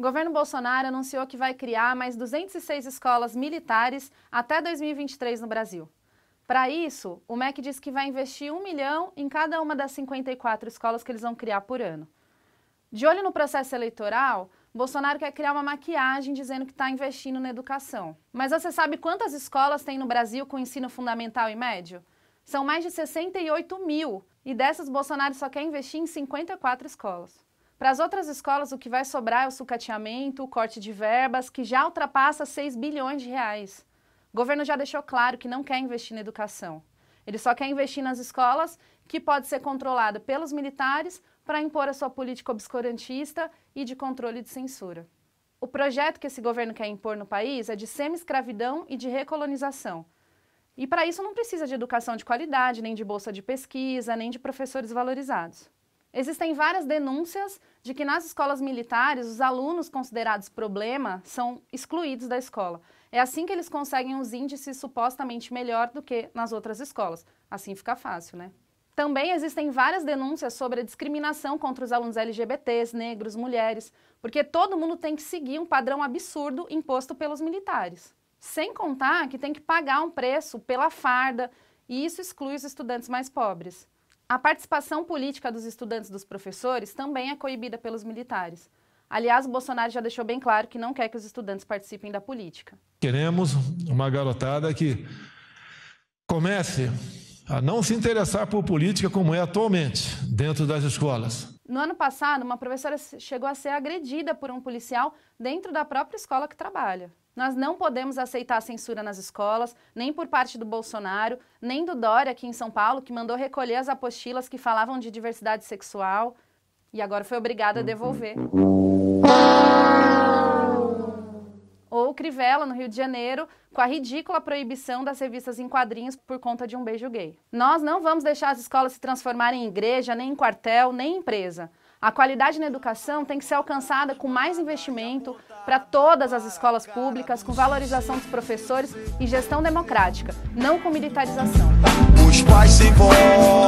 O governo Bolsonaro anunciou que vai criar mais 206 escolas militares até 2023 no Brasil. Para isso, o MEC diz que vai investir um milhão em cada uma das 54 escolas que eles vão criar por ano. De olho no processo eleitoral, Bolsonaro quer criar uma maquiagem dizendo que está investindo na educação. Mas você sabe quantas escolas tem no Brasil com ensino fundamental e médio? São mais de 68 mil, e dessas Bolsonaro só quer investir em 54 escolas. Para as outras escolas, o que vai sobrar é o sucateamento, o corte de verbas, que já ultrapassa 6 bilhões de reais. O governo já deixou claro que não quer investir na educação. Ele só quer investir nas escolas, que pode ser controlada pelos militares para impor a sua política obscurantista e de controle de censura. O projeto que esse governo quer impor no país é de semi-escravidão e de recolonização. E para isso não precisa de educação de qualidade, nem de bolsa de pesquisa, nem de professores valorizados. Existem várias denúncias de que nas escolas militares os alunos considerados problema são excluídos da escola. É assim que eles conseguem os índices supostamente melhor do que nas outras escolas. Assim fica fácil, né? Também existem várias denúncias sobre a discriminação contra os alunos LGBTs, negros, mulheres, porque todo mundo tem que seguir um padrão absurdo imposto pelos militares. Sem contar que tem que pagar um preço pela farda, e isso exclui os estudantes mais pobres. A participação política dos estudantes e dos professores também é coibida pelos militares. Aliás, o Bolsonaro já deixou bem claro que não quer que os estudantes participem da política. Queremos uma garotada que comece a não se interessar por política como é atualmente dentro das escolas. No ano passado, uma professora chegou a ser agredida por um policial dentro da própria escola que trabalha. Nós não podemos aceitar a censura nas escolas, nem por parte do Bolsonaro, nem do Dória aqui em São Paulo, que mandou recolher as apostilas que falavam de diversidade sexual e agora foi obrigada a uhum. devolver. o Crivella, no Rio de Janeiro, com a ridícula proibição das revistas em quadrinhos por conta de um beijo gay. Nós não vamos deixar as escolas se transformarem em igreja, nem em quartel, nem em empresa. A qualidade na educação tem que ser alcançada com mais investimento para todas as escolas públicas, com valorização dos professores e gestão democrática, não com militarização. Os pais se envolvem.